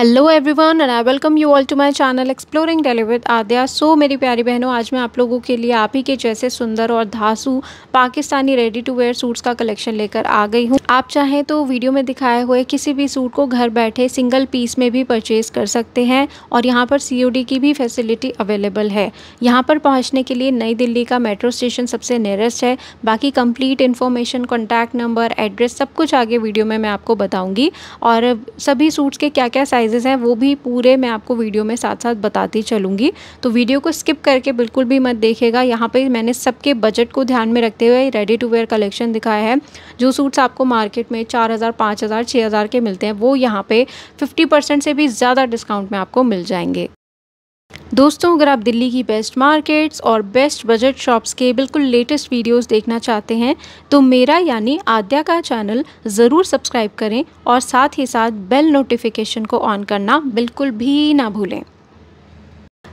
Hello everyone and I welcome you all to my channel exploring daily with Aadya so मेरी प्यारी बहनों आज मैं आप लोगों के लिए आप ही के जैसे सुंदर और धासु Pakistani ready to wear suits का कलेक्शन लेकर आ गई हूँ आप चाहें तो वीडियो में दिखाए हुए किसी भी सूट को घर बैठे सिंगल पीस में भी परचेज कर सकते हैं और यहाँ पर सी की भी फैसिलिटी अवेलेबल है यहाँ पर पहुँचने के लिए नई दिल्ली का मेट्रो स्टेशन सबसे नियरेस्ट है बाकी complete information contact number address सब कुछ आगे वीडियो में मैं आपको बताऊँगी और सभी सूट्स के क्या क्या साइज प्राइजेज़ हैं वो भी पूरे मैं आपको वीडियो में साथ साथ बताती चलूँगी तो वीडियो को स्किप करके बिल्कुल भी मत देखेगा यहाँ पर मैंने सबके बजट को ध्यान में रखते हुए रेडी टू वेयर कलेक्शन दिखाया है जो सूट्स आपको मार्केट में चार हज़ार पाँच हज़ार के मिलते हैं वो यहाँ पर फिफ्टी से भी ज़्यादा डिस्काउंट में आपको मिल जाएंगे दोस्तों अगर आप दिल्ली की बेस्ट मार्केट्स और बेस्ट बजट शॉप्स के बिल्कुल लेटेस्ट वीडियोस देखना चाहते हैं तो मेरा यानी आद्या का चैनल ज़रूर सब्सक्राइब करें और साथ ही साथ बेल नोटिफिकेशन को ऑन करना बिल्कुल भी ना भूलें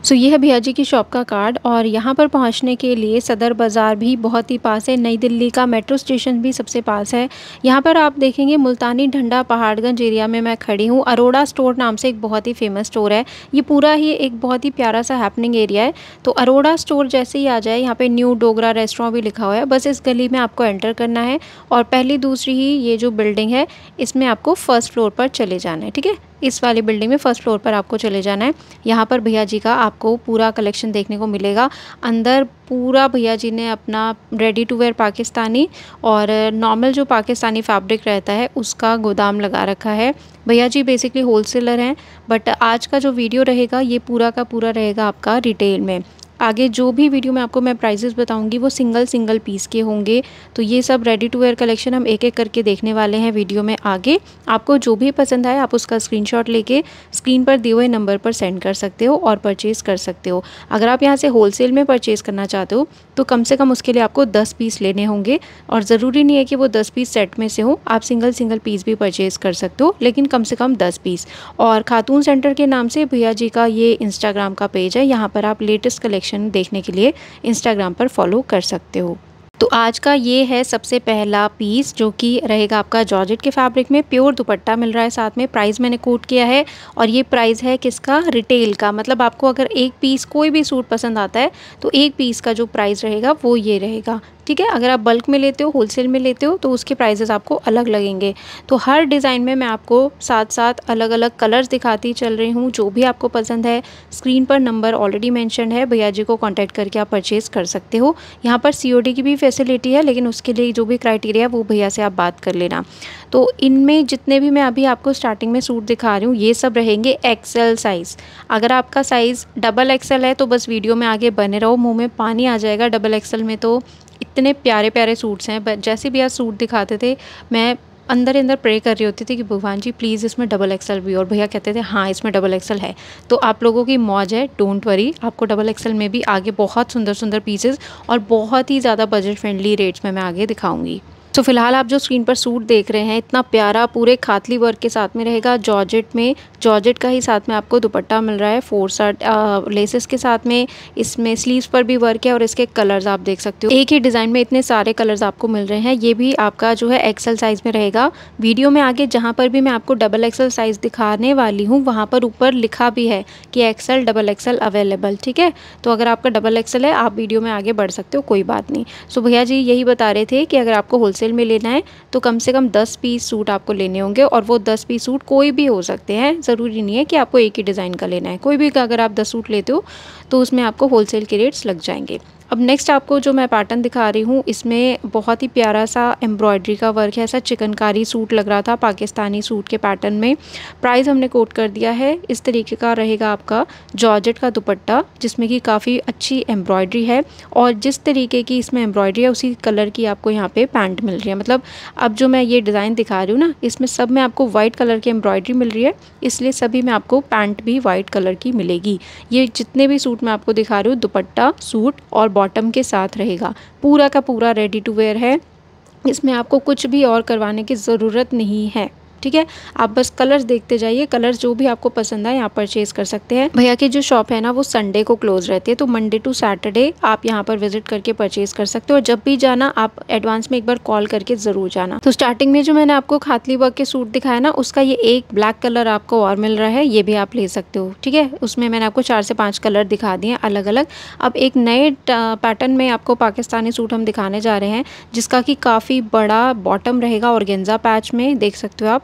सो ये है भैया जी की शॉप का कार्ड और यहाँ पर पहुँचने के लिए सदर बाज़ार भी बहुत ही पास है नई दिल्ली का मेट्रो स्टेशन भी सबसे पास है यहाँ पर आप देखेंगे मुल्तानी ढंडा पहाड़गंज एरिया में मैं खड़ी हूँ अरोड़ा स्टोर नाम से एक बहुत ही फेमस स्टोर है ये पूरा ही एक बहुत ही प्यारा सा हैपनिंग एरिया है तो अरोड़ा स्टोर जैसे ही आ जाए यहाँ पर न्यू डोगरा रेस्टोरेंट भी लिखा हुआ है बस इस गली में आपको एंटर करना है और पहली दूसरी ही ये जो बिल्डिंग है इसमें आपको फर्स्ट फ्लोर पर चले जाना है ठीक है इस वाली बिल्डिंग में फर्स्ट फ्लोर पर आपको चले जाना है यहाँ पर भैया जी का आपको पूरा कलेक्शन देखने को मिलेगा अंदर पूरा भैया जी ने अपना रेडी टू वेयर पाकिस्तानी और नॉर्मल जो पाकिस्तानी फैब्रिक रहता है उसका गोदाम लगा रखा है भैया जी बेसिकली होलसेलर हैं बट आज का जो वीडियो रहेगा ये पूरा का पूरा रहेगा आपका रिटेल में आगे जो भी वीडियो में आपको मैं प्राइजेस बताऊंगी वो सिंगल सिंगल पीस के होंगे तो ये सब रेडी टू वेयर कलेक्शन हम एक एक करके देखने वाले हैं वीडियो में आगे आपको जो भी पसंद आए आप उसका स्क्रीनशॉट लेके स्क्रीन पर दिए हुए नंबर पर सेंड कर सकते हो और परचेज़ कर सकते हो अगर आप यहाँ से होलसेल में परचेज़ करना चाहते हो तो कम से कम उसके लिए आपको दस पीस लेने होंगे और ज़रूरी नहीं है कि वो दस पीस सेट में से हो आप सिंगल सिंगल पीस भी परचेज़ कर सकते हो लेकिन कम से कम दस पीस और खातून सेंटर के नाम से भैया जी का ये इंस्टाग्राम का पेज है यहाँ पर आप लेटेस्ट कलेक्शन कलेक्शन देखने के लिए इंस्टाग्राम पर फॉलो कर सकते हो तो आज का ये है सबसे पहला पीस जो कि रहेगा आपका जॉर्जेट के फैब्रिक में प्योर दुपट्टा मिल रहा है साथ में प्राइस मैंने कोट किया है और ये प्राइस है किसका रिटेल का मतलब आपको अगर एक पीस कोई भी सूट पसंद आता है तो एक पीस का जो प्राइस रहेगा वो ये रहेगा ठीक है अगर आप बल्क में लेते हो होलसेल में लेते हो तो उसके प्राइजेस आपको अलग लगेंगे तो हर डिज़ाइन में मैं आपको साथ साथ अलग अलग कलर्स दिखाती चल रही हूँ जो भी आपको पसंद है स्क्रीन पर नंबर ऑलरेडी मैंशन है भैया जी को कॉन्टैक्ट करके आप परचेज़ कर सकते हो यहाँ पर सी की भी फैसिलिटी है लेकिन उसके लिए जो भी क्राइटेरिया है वो भैया से आप बात कर लेना तो इनमें जितने भी मैं अभी आपको स्टार्टिंग में सूट दिखा रही हूँ ये सब रहेंगे एक्सेल साइज़ अगर आपका साइज़ डबल एक्सेल है तो बस वीडियो में आगे बने रहो मुँह में पानी आ जाएगा डबल एक्सेल में तो इतने प्यारे प्यारे सूट्स हैं बट जैसे भी आज सूट दिखाते थे मैं अंदर ही अंदर प्रे कर रही होती थी कि भगवान जी प्लीज़ इसमें डबल एक्सल भी और भैया कहते थे हाँ इसमें डबल एक्सल है तो आप लोगों की मौज है डोंट वरी आपको डबल एक्सल में भी आगे बहुत सुंदर सुंदर पीसेस और बहुत ही ज़्यादा बजट फ्रेंडली रेट्स में मैं आगे दिखाऊँगी सो तो फिलहाल आप जो स्क्रीन पर सूट देख रहे हैं इतना प्यारा पूरे खातली वर्क के साथ में रहेगा जॉर्जेट में जॉर्जेट का ही साथ में आपको दुपट्टा मिल रहा है फोर साट लेसेस के साथ में इसमें स्लीव्स पर भी वर्क है और इसके कलर्स आप देख सकते हो एक ही डिज़ाइन में इतने सारे कलर्स आपको मिल रहे हैं ये भी आपका जो है एक्सल साइज़ में रहेगा वीडियो में आगे जहाँ पर भी मैं आपको डबल एक्सल साइज़ दिखाने वाली हूँ वहाँ पर ऊपर लिखा भी है कि एक्सल डबल एक्सल अवेलेबल ठीक है तो अगर आपका डबल एक्सल है आप वीडियो में आगे बढ़ सकते हो कोई बात नहीं सो भैया जी यही बता रहे थे कि अगर आपको होलसेल होलसेल में लेना है तो कम से कम दस पीस सूट आपको लेने होंगे और वो दस पीस सूट कोई भी हो सकते हैं ज़रूरी नहीं है कि आपको एक ही डिज़ाइन का लेना है कोई भी अगर आप दस सूट लेते हो तो उसमें आपको होलसेल के रेट्स लग जाएंगे अब नेक्स्ट आपको जो मैं पैटर्न दिखा रही हूँ इसमें बहुत ही प्यारा सा एम्ब्रॉयडरी का वर्क है ऐसा चिकनकारी सूट लग रहा था पाकिस्तानी सूट के पैटर्न में प्राइस हमने कोट कर दिया है इस तरीके का रहेगा आपका जॉर्जेट का दुपट्टा जिसमें कि काफ़ी अच्छी एम्ब्रॉयडरी है और जिस तरीके की इसमें एम्ब्रॉयडरी है उसी कलर की आपको यहाँ पर पैंट मिल रही है मतलब अब जो मैं ये डिज़ाइन दिखा रही हूँ ना इसमें सब में आपको वाइट कलर की एम्ब्रॉयडरी मिल रही है इसलिए सभी में आपको पैंट भी वाइट कलर की मिलेगी ये जितने भी सूट मैं आपको दिखा रही हूँ दुपट्टा सूट और बॉटम के साथ रहेगा पूरा का पूरा रेडी टू वेयर है इसमें आपको कुछ भी और करवाने की ज़रूरत नहीं है ठीक है आप बस कलर्स देखते जाइए कलर्स जो भी आपको पसंद आए यहाँ परचेज कर सकते हैं भैया की जो शॉप है ना वो संडे को क्लोज रहती है तो मंडे टू सैटरडे आप यहाँ पर विजिट करके परचेज कर सकते हो और जब भी जाना आप एडवांस में एक बार कॉल करके जरूर जाना तो स्टार्टिंग में जो मैंने आपको खातली वर्क के सूट दिखाया ना उसका ये एक ब्लैक कलर आपको और मिल रहा है ये भी आप ले सकते हो ठीक है उसमें मैंने आपको चार से पाँच कलर दिखा दिए अलग अलग अब एक नए पैटर्न में आपको पाकिस्तानी सूट हम दिखाने जा रहे हैं जिसका कि काफ़ी बड़ा बॉटम रहेगा और गेंजा पैच में देख सकते हो आप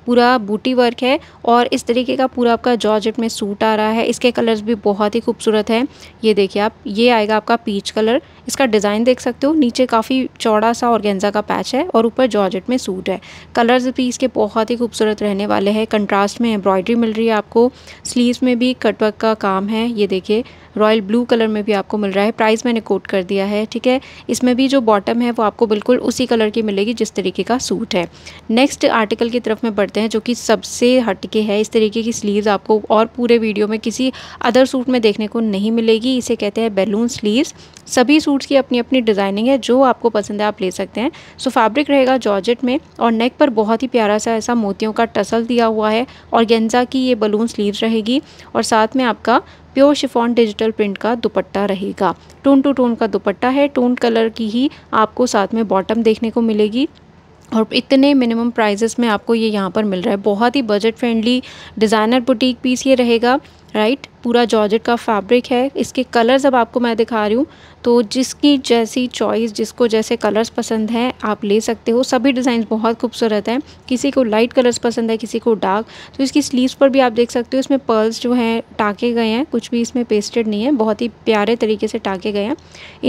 पूरा बूटी वर्क है और इस तरीके का पूरा आपका जॉर्जेट में सूट आ रहा है इसके कलर्स भी बहुत ही खूबसूरत है ये देखिए आप ये आएगा आपका पीच कलर इसका डिज़ाइन देख सकते हो नीचे काफ़ी चौड़ा सा ऑर्गेन्जा का पैच है और ऊपर जॉर्जेट में सूट है कलर्स भी इसके बहुत ही खूबसूरत रहने वाले हैं कंट्रास्ट में एम्ब्रॉयडरी मिल रही है आपको स्लीव्स में भी कटवर्क का काम है ये देखिए रॉयल ब्लू कलर में भी आपको मिल रहा है प्राइस मैंने कोट कर दिया है ठीक है इसमें भी जो बॉटम है वो आपको बिल्कुल उसी कलर की मिलेगी जिस तरीके का सूट है नेक्स्ट आर्टिकल की तरफ मैं बढ़ करते हैं जो कि सबसे हटके है इस तरीके की स्लीव्स आपको और पूरे वीडियो में किसी अदर सूट में देखने को नहीं मिलेगी इसे कहते हैं बैलून स्लीव्स सभी सूट्स की अपनी अपनी डिज़ाइनिंग है जो आपको पसंद है आप ले सकते हैं सो फैब्रिक रहेगा जॉर्जेट में और नेक पर बहुत ही प्यारा सा ऐसा मोतियों का टसल दिया हुआ है और गेंजा की ये बलून स्लीव्स रहेगी और साथ में आपका प्योर शिफॉन डिजिटल प्रिंट का दुपट्टा रहेगा टून टू टून का दुपट्टा है टून कलर की ही आपको साथ में बॉटम देखने को मिलेगी और इतने मिनिमम प्राइजेस में आपको ये यहाँ पर मिल रहा है बहुत ही budget friendly designer boutique piece ये रहेगा राइट पूरा जॉर्जेट का फैब्रिक है इसके कलर्स अब आपको मैं दिखा रही हूँ तो जिसकी जैसी चॉइस जिसको जैसे कलर्स पसंद हैं आप ले सकते हो सभी डिज़ाइन बहुत खूबसूरत हैं किसी को लाइट कलर्स पसंद है किसी को डार्क तो इसकी स्लीव्स पर भी आप देख सकते हो इसमें पर्ल्स जो हैं टाके गए हैं कुछ भी इसमें पेस्टेड नहीं है बहुत ही प्यारे तरीके से टाके गए हैं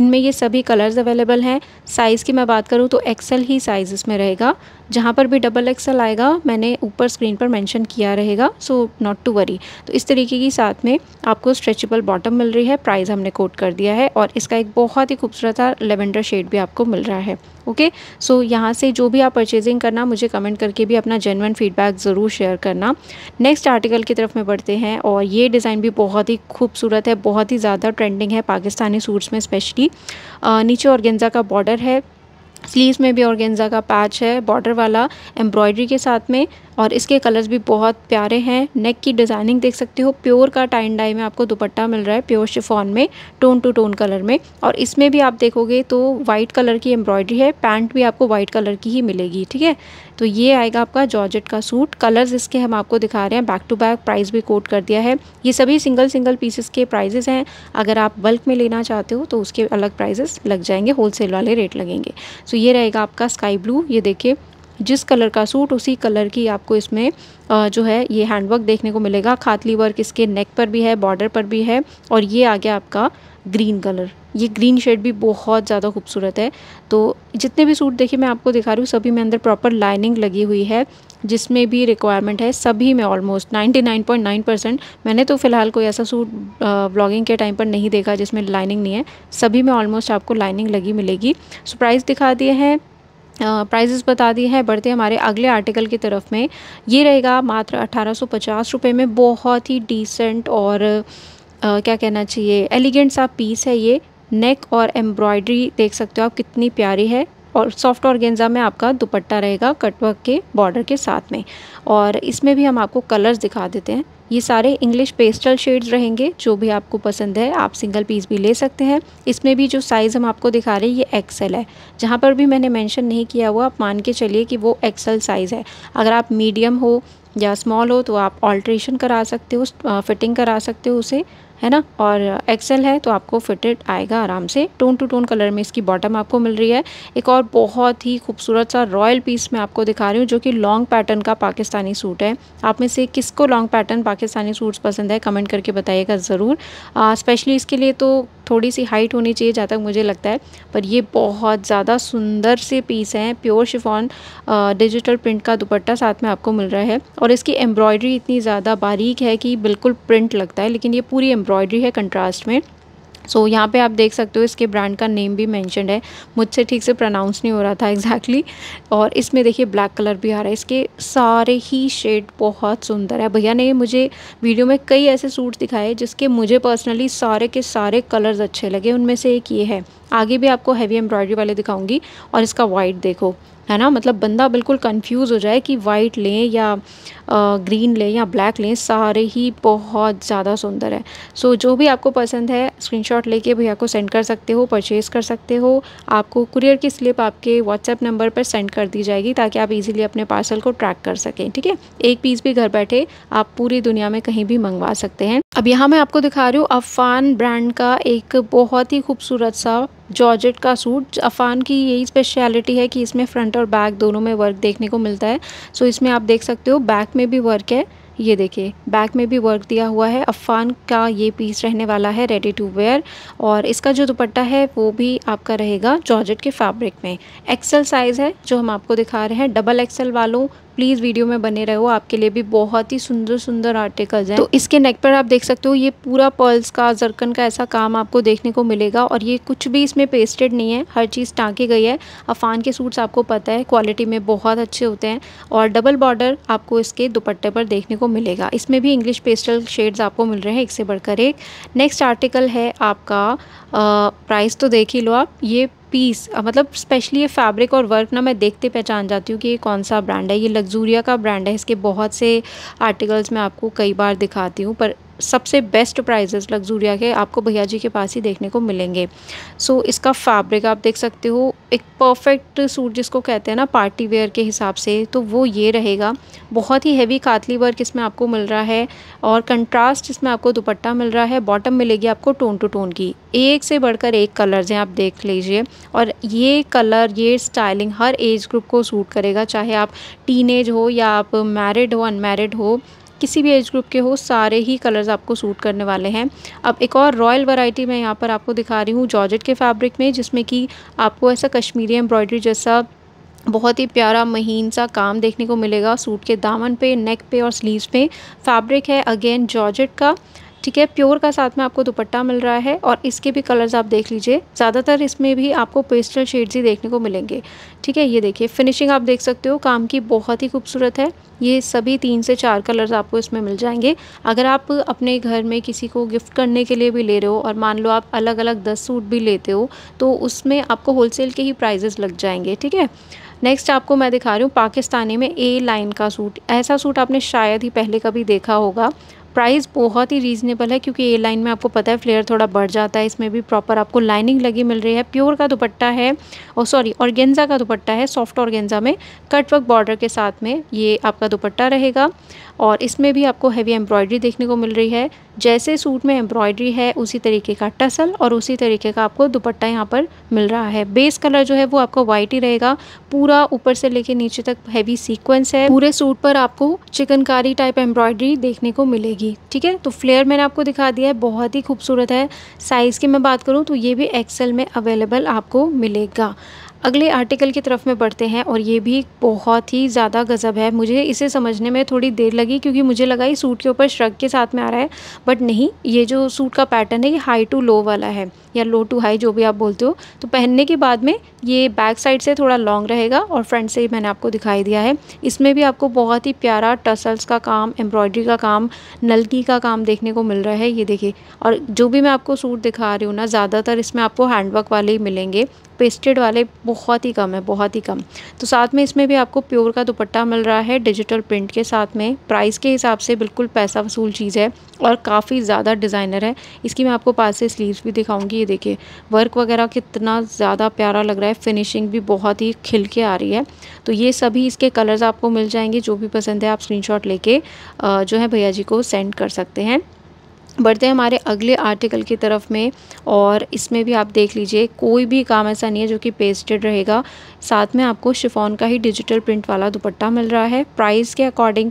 इनमें ये सभी कलर्स अवेलेबल हैं साइज़ की मैं बात करूँ तो एक्सल ही साइज़ इसमें रहेगा जहाँ पर भी डबल एक्सल आएगा मैंने ऊपर स्क्रीन पर मेंशन किया रहेगा सो नॉट टू वरी तो इस तरीके की साथ में आपको स्ट्रेचेबल बॉटम मिल रही है प्राइस हमने कोट कर दिया है और इसका एक बहुत ही खूबसूरत लेवेंडर शेड भी आपको मिल रहा है ओके सो यहाँ से जो भी आप परचेजिंग करना मुझे कमेंट करके भी अपना जेनवन फीडबैक ज़रूर शेयर करना नेक्स्ट आर्टिकल की तरफ में बढ़ते हैं और ये डिज़ाइन भी बहुत ही खूबसूरत है बहुत ही ज़्यादा ट्रेंडिंग है पाकिस्तानी सूट्स में स्पेशली नीचे और गेंजा का बॉर्डर है स्लीव्स में भी ऑर्गेंजा का पैच है बॉर्डर वाला एम्ब्रॉयडरी के साथ में और इसके कलर्स भी बहुत प्यारे हैं नेक की डिज़ाइनिंग देख सकते हो प्योर का टाइन डाई में आपको दुपट्टा मिल रहा है प्योर शिफॉन में टोन टू टोन कलर में और इसमें भी आप देखोगे तो वाइट कलर की एम्ब्रॉयडरी है पैंट भी आपको वाइट कलर की ही मिलेगी ठीक है तो ये आएगा आपका जॉर्जेट का सूट कलर्स इसके हम आपको दिखा रहे हैं बैक टू बैक प्राइस भी कोट कर दिया है ये सभी सिंगल सिंगल पीसेस के प्राइजेस हैं अगर आप बल्क में लेना चाहते हो तो उसके अलग प्राइजेस लग जाएंगे होलसेल वाले रेट लगेंगे सो तो ये रहेगा आपका स्काई ब्लू ये देखिए जिस कलर का सूट उसी कलर की आपको इसमें जो है ये हैंडवर्क देखने को मिलेगा खातली वर्क इसके नेक पर भी है बॉर्डर पर भी है और ये आ गया आपका ग्रीन कलर ये ग्रीन शेड भी बहुत ज़्यादा खूबसूरत है तो जितने भी सूट देखिए मैं आपको दिखा रही हूँ सभी में अंदर प्रॉपर लाइनिंग लगी हुई है जिसमें भी रिक्वायरमेंट है सभी में ऑलमोस्ट 99.9 परसेंट मैंने तो फ़िलहाल कोई ऐसा सूट ब्लॉगिंग के टाइम पर नहीं देखा जिसमें लाइनिंग नहीं है सभी में ऑलमोस्ट आपको लाइनिंग लगी मिलेगी सो प्राइस दिखा दिए हैं प्राइजेस बता दिए हैं बढ़ते हमारे अगले आर्टिकल की तरफ में ये रहेगा मात्र अठारह सौ में बहुत ही डिसेंट और आ, क्या कहना चाहिए एलिगेंट सा पीस है ये नेक और एम्ब्रॉयडरी देख सकते हो आप कितनी प्यारी है और सॉफ्ट गेंजा में आपका दुपट्टा रहेगा कटवर्क के बॉर्डर के साथ में और इसमें भी हम आपको कलर्स दिखा देते हैं ये सारे इंग्लिश पेस्टल शेड्स रहेंगे जो भी आपको पसंद है आप सिंगल पीस भी ले सकते हैं इसमें भी जो साइज़ हम आपको दिखा रहे हैं ये एक्सेल है जहाँ पर भी मैंने मेंशन नहीं किया हुआ आप मान के चलिए कि वो एक्सेल साइज़ है अगर आप मीडियम हो या स्मॉल हो तो आप ऑल्ट्रेशन करा सकते हो फिटिंग करा सकते हो उसे है ना और एक्सेल है तो आपको फिटेड आएगा आराम से टोन टू टोन कलर में इसकी बॉटम आपको मिल रही है एक और बहुत ही खूबसूरत सा रॉयल पीस मैं आपको दिखा रही हूँ जो कि लॉन्ग पैटर्न का पाकिस्तानी सूट है आप में से किसको लॉन्ग पैटर्न पाकिस्तानी सूट्स पसंद है कमेंट करके बताइएगा ज़रूर स्पेशली इसके लिए तो थोड़ी सी हाइट होनी चाहिए जहाँ तक मुझे लगता है पर ये बहुत ज़्यादा सुंदर से पीस हैं प्योर शिफॉन डिजिटल प्रिंट का दुपट्टा साथ में आपको मिल रहा है और इसकी एम्ब्रॉयडरी इतनी ज़्यादा बारीक है कि बिल्कुल प्रिंट लगता है लेकिन ये पूरी एम्ब्रॉय एम्ब्रॉयडरी है कंट्रास्ट में सो so, यहाँ पे आप देख सकते हो इसके ब्रांड का नेम भी मैंशन है मुझसे ठीक से प्रोनाउंस नहीं हो रहा था एग्जैक्टली exactly. और इसमें देखिए ब्लैक कलर भी आ रहा है इसके सारे ही शेड बहुत सुंदर है भैया ने मुझे वीडियो में कई ऐसे सूट दिखाए जिसके मुझे पर्सनली सारे के सारे कलर्स अच्छे लगे उनमें से एक ये है आगे भी आपको हैवी एम्ब्रॉयडरी वाले दिखाऊँगी और इसका वाइट देखो है ना मतलब बंदा बिल्कुल कन्फ्यूज़ हो जाए कि वाइट लें या ग्रीन लें या ब्लैक लें सारे ही बहुत ज़्यादा सुंदर है सो so, जो भी आपको पसंद है स्क्रीनशॉट लेके भैया को सेंड कर सकते हो परचेज़ कर सकते हो आपको कुरियर की स्लिप आपके व्हाट्सएप नंबर पर सेंड कर दी जाएगी ताकि आप इजीली अपने पार्सल को ट्रैक कर सकें ठीक है एक पीस भी घर बैठे आप पूरी दुनिया में कहीं भी मंगवा सकते हैं अब यहाँ मैं आपको दिखा रही हूँ अफान ब्रांड का एक बहुत ही खूबसूरत सा जॉर्जेट का सूट अफान की यही स्पेशलिटी है कि इसमें फ्रंट और बैक दोनों में वर्क देखने को मिलता है सो इसमें आप देख सकते हो बैक में में भी वर्क है ये देखिए बैक में भी वर्क दिया हुआ है अफ़ान का ये पीस रहने वाला है रेडी टू वेयर और इसका जो दुपट्टा है वो भी आपका रहेगा जॉर्जेट के फैब्रिक में एक्सेल साइज़ है जो हम आपको दिखा रहे हैं डबल एक्सेल वालों प्लीज़ वीडियो में बने रहो आपके लिए भी बहुत ही सुंदर सुंदर आर्टिकल्स हैं तो इसके नेक पर आप देख सकते हो ये पूरा पर्ल्स का जरकन का ऐसा काम आपको देखने को मिलेगा और ये कुछ भी इसमें पेस्टेड नहीं है हर चीज़ टाँकी गई है अफान के सूट्स आपको पता है क्वालिटी में बहुत अच्छे होते हैं और डबल बॉर्डर आपको इसके दुपट्टे पर देखने को मिलेगा इसमें भी इंग्लिश पेस्टल शेड्स आपको मिल रहे हैं एक से बढ़कर एक नेक्स्ट आर्टिकल है आपका प्राइस तो देख ही लो आप ये पीस uh, मतलब स्पेशली ये फैब्रिक और वर्क ना मैं देखते पहचान जाती हूँ कि ये कौन सा ब्रांड है ये लग्जूरिया का ब्रांड है इसके बहुत से आर्टिकल्स मैं आपको कई बार दिखाती हूँ पर सबसे बेस्ट प्राइजेस लग्जूरिया के आपको भैया जी के पास ही देखने को मिलेंगे सो so, इसका फैब्रिक आप देख सकते हो एक परफेक्ट सूट जिसको कहते हैं ना पार्टी वेयर के हिसाब से तो वो ये रहेगा बहुत ही हैवी कातली वर्क इसमें आपको मिल रहा है और कंट्रास्ट इसमें आपको दुपट्टा मिल रहा है बॉटम मिलेगी आपको टोन टू टोन की एक से बढ़कर एक कलर्स हैं आप देख लीजिए और ये कलर ये स्टाइलिंग हर एज ग्रुप को सूट करेगा चाहे आप टीन हो या आप मैरिड हो अनमैरिड हो किसी भी एज ग्रुप के हो सारे ही कलर्स आपको सूट करने वाले हैं अब एक और रॉयल वैरायटी मैं यहाँ पर आपको दिखा रही हूँ जॉर्जेट के फैब्रिक में जिसमें कि आपको ऐसा कश्मीरी एम्ब्रॉयडरी जैसा बहुत ही प्यारा महीन सा काम देखने को मिलेगा सूट के दामन पे नेक पे और स्लीव्स पे फैब्रिक है अगेन जॉर्जेट का ठीक है प्योर का साथ में आपको दुपट्टा मिल रहा है और इसके भी कलर्स आप देख लीजिए ज़्यादातर इसमें भी आपको पेस्टल शेड्स ही देखने को मिलेंगे ठीक है ये देखिए फिनिशिंग आप देख सकते हो काम की बहुत ही खूबसूरत है ये सभी तीन से चार कलर्स आपको इसमें मिल जाएंगे अगर आप अपने घर में किसी को गिफ्ट करने के लिए भी ले रहे हो और मान लो आप अलग अलग दस सूट भी लेते हो तो उसमें आपको होलसेल के ही प्राइजेस लग जाएंगे ठीक है नेक्स्ट आपको मैं दिखा रही हूँ पाकिस्तानी में ए लाइन का सूट ऐसा सूट आपने शायद ही पहले कभी देखा होगा प्राइस बहुत ही रीज़नेबल है क्योंकि ये लाइन में आपको पता है फ्लेयर थोड़ा बढ़ जाता है इसमें भी प्रॉपर आपको लाइनिंग लगी मिल रही है प्योर का दुपट्टा है और सॉरी ऑर्गेंजा का दुपट्टा है सॉफ्ट ऑर्गेंजा में कट वर्क बॉर्डर के साथ में ये आपका दुपट्टा रहेगा और इसमें भी आपको हैवी एम्ब्रॉयडरी देखने को मिल रही है जैसे सूट में एम्ब्रॉयडरी है उसी तरीके का टसल और उसी तरीके का आपको दुपट्टा यहाँ पर मिल रहा है बेस कलर जो है वो आपको वाइट ही रहेगा पूरा ऊपर से लेके नीचे तक हैवी सीक्वेंस है पूरे सूट पर आपको चिकनकारी टाइप एम्ब्रॉयडरी देखने को मिलेगी आएगी ठीक है तो फ्लेयर मैंने आपको दिखा दिया है बहुत ही खूबसूरत है साइज़ की मैं बात करूँ तो ये भी एक्सेल में अवेलेबल आपको मिलेगा अगले आर्टिकल की तरफ में बढ़ते हैं और ये भी बहुत ही ज़्यादा गज़ब है मुझे इसे समझने में थोड़ी देर लगी क्योंकि मुझे लगा ये सूट के ऊपर श्रग के साथ में आ रहा है बट नहीं ये जो सूट का पैटर्न है ये हाई टू लो वाला है या लो टू हाई जो भी आप बोलते हो तो पहनने के बाद में ये बैक साइड से थोड़ा लॉन्ग रहेगा और फ्रंट से ही मैंने आपको दिखाई दिया है इसमें भी आपको बहुत ही प्यारा टसल्स का काम एम्ब्रॉयडरी का काम नलकी का काम देखने को मिल रहा है ये देखिए और जो भी मैं आपको सूट दिखा रही हूँ ना ज़्यादातर इसमें आपको हैंडवर्क वाले ही मिलेंगे पेस्टेड वाले बहुत ही कम है बहुत ही कम तो साथ में इसमें भी आपको प्योर का दुपट्टा मिल रहा है डिजिटल प्रिंट के साथ में प्राइस के हिसाब से बिल्कुल पैसा वसूल चीज़ है और काफ़ी ज़्यादा डिज़ाइनर है इसकी मैं आपको पास से स्लीव्स भी दिखाऊंगी ये देखिए वर्क वगैरह कितना ज़्यादा प्यारा लग रहा है फिनिशिंग भी बहुत ही खिल के आ रही है तो ये सभी इसके कलर्स आपको मिल जाएंगे जो भी पसंद है आप स्क्रीनशॉट लेके जो है भैया जी को सेंड कर सकते हैं बढ़ते हैं हमारे अगले आर्टिकल की तरफ में और इसमें भी आप देख लीजिए कोई भी काम ऐसा नहीं है जो कि पेस्टेड रहेगा साथ में आपको शिफॉन का ही डिजिटल प्रिंट वाला दुपट्टा मिल रहा है प्राइस के अकॉर्डिंग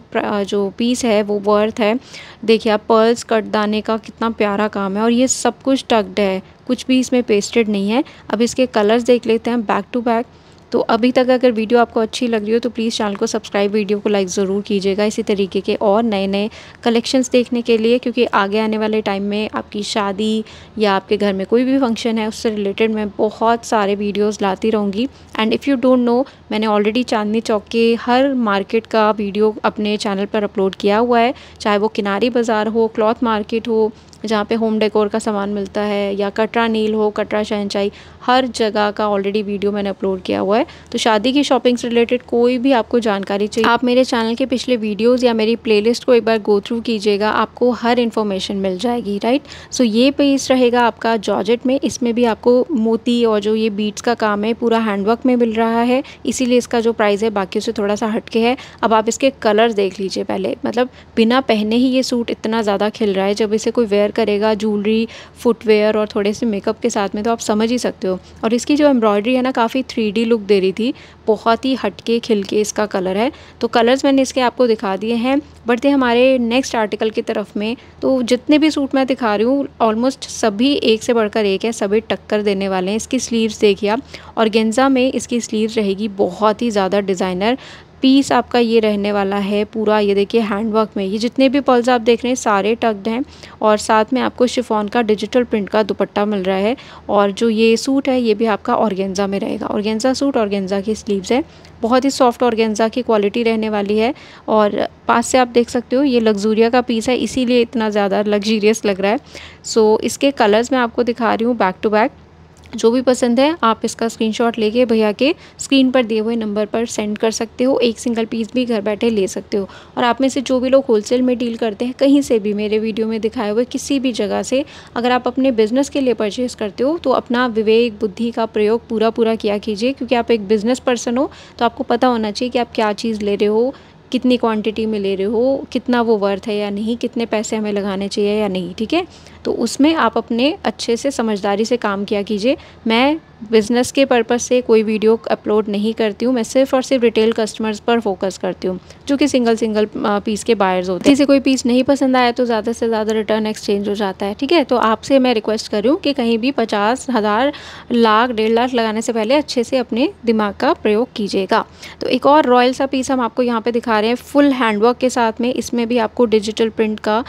जो पीस है वो वर्थ है देखिए आप पर्ल्स दाने का कितना प्यारा काम है और ये सब कुछ टक्ड है कुछ भी इसमें पेस्टेड नहीं है अब इसके कलर्स देख लेते हैं बैक टू बैक तो अभी तक अगर वीडियो आपको अच्छी लग रही हो तो प्लीज़ चैनल को सब्सक्राइब वीडियो को लाइक ज़रूर कीजिएगा इसी तरीके के और नए नए कलेक्शंस देखने के लिए क्योंकि आगे आने वाले टाइम में आपकी शादी या आपके घर में कोई भी फंक्शन है उससे रिलेटेड मैं बहुत सारे वीडियोज़ लाती रहूँगी and if you don't know मैंने ऑलरेडी चांदनी चौक के हर मार्केट का वीडियो अपने चैनल पर अपलोड किया हुआ है चाहे वो किनारी बाज़ार हो क्लॉथ मार्केट हो जहाँ पे होम डेकोर का सामान मिलता है या कटरा नील हो कटरा शहनशाही हर जगह का ऑलरेडी वीडियो मैंने अपलोड किया हुआ है तो शादी की शॉपिंग से रिलेटेड कोई भी आपको जानकारी चाहिए आप मेरे चैनल के पिछले वीडियोज़ या मेरी प्ले को एक बार गो थ्रू कीजिएगा आपको हर इन्फॉर्मेशन मिल जाएगी राइट सो ये पेस रहेगा आपका जॉर्जेट में इसमें भी आपको मोती और जो ये बीट्स का काम है पूरा हैंडवर्क में मिल रहा है इसीलिए इसका जो प्राइस है बाकी से थोड़ा सा हटके है अब आप इसके कलर देख लीजिए पहले मतलब बिना पहने ही ये सूट इतना ज़्यादा खिल रहा है जब इसे कोई वेयर वेयर करेगा ज्वेलरी फुटवेयर और थोड़े से मेकअप के साथ में तो आप समझ ही सकते हो और इसकी जो एम्ब्रॉयडरी है ना काफ़ी थ्री लुक दे रही थी बहुत ही हटके खिलके इसका कलर है तो कलर्स मैंने इसके आपको दिखा दिए हैं बढ़ते हमारे नेक्स्ट आर्टिकल की तरफ में तो जितने भी सूट मैं दिखा रही हूँ ऑलमोस्ट सभी एक से बढ़कर एक है सभी टक्कर देने वाले हैं इसकी स्लीव्स देखिए आप और गेंजा में इसकी स्लीव्स रहेगी बहुत ही ज़्यादा डिज़ाइनर पीस आपका ये रहने वाला है पूरा ये देखिए हैंडवर्क में ये जितने भी पर्ल्स आप देख रहे हैं सारे टक्ड हैं और साथ में आपको शिफॉन का डिजिटल प्रिंट का दुपट्टा मिल रहा है और जो ये सूट है ये भी आपका ऑर्गेंजा में रहेगा ऑर्गेंजा सूट ऑर्गेंजा की स्लीव्स है बहुत ही सॉफ्ट ऑर्गेंजा की क्वालिटी रहने वाली है और पास से आप देख सकते हो ये लग्जूरिया का पीस है इसीलिए इतना ज़्यादा लग्जीरियस लग रहा है सो so, इसके कलर्स मैं आपको दिखा रही हूँ बैक टू बैक जो भी पसंद है आप इसका स्क्रीनशॉट लेके भैया के स्क्रीन पर दिए हुए नंबर पर सेंड कर सकते हो एक सिंगल पीस भी घर बैठे ले सकते हो और आप में से जो भी लोग होलसेल में डील करते हैं कहीं से भी मेरे वीडियो में दिखाए हुए किसी भी जगह से अगर आप अपने बिज़नेस के लिए परचेज़ करते हो तो अपना विवेक बुद्धि का प्रयोग पूरा पूरा किया कीजिए क्योंकि आप एक बिज़नेस पर्सन हो तो आपको पता होना चाहिए कि आप क्या चीज़ ले रहे हो कितनी क्वांटिटी में ले रहे हो कितना वो वर्थ है या नहीं कितने पैसे हमें लगाने चाहिए या नहीं ठीक है तो उसमें आप अपने अच्छे से समझदारी से काम किया कीजिए मैं बिज़नेस के पर्पज़ से कोई वीडियो अपलोड नहीं करती हूँ मैं सिर्फ और सिर्फ रिटेल कस्टमर्स पर फोकस करती हूँ जो कि सिंगल सिंगल पीस के बायर्स होते हैं किसी कोई पीस नहीं पसंद आया तो ज़्यादा से ज़्यादा रिटर्न एक्सचेंज हो जाता है ठीक है तो आपसे मैं रिक्वेस्ट करूँ कि कहीं भी पचास हज़ार लाख डेढ़ लाख लगाने से पहले अच्छे से अपने दिमाग का प्रयोग कीजिएगा तो एक और रॉयल सा पीस हम आपको यहाँ पर दिखा रहे हैं फुल हैंडवर्क के साथ में इसमें भी आपको डिजिटल प्रिंट का